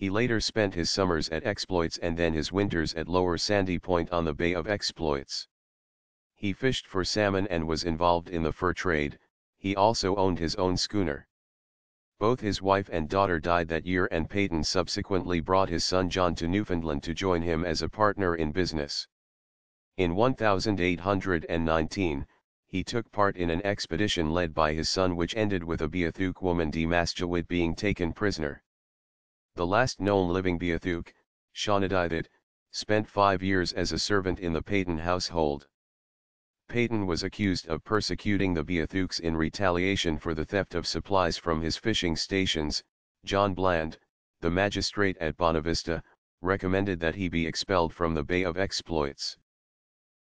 He later spent his summers at Exploits and then his winters at Lower Sandy Point on the Bay of Exploits. He fished for salmon and was involved in the fur trade, he also owned his own schooner. Both his wife and daughter died that year and Peyton subsequently brought his son John to Newfoundland to join him as a partner in business. In 1819, he took part in an expedition led by his son which ended with a Beathook woman de Masjawit being taken prisoner. The last known living Beothuk, Shonadidit, spent five years as a servant in the Peyton household. Peyton was accused of persecuting the Beothuks in retaliation for the theft of supplies from his fishing stations. John Bland, the magistrate at Bonavista, recommended that he be expelled from the Bay of Exploits.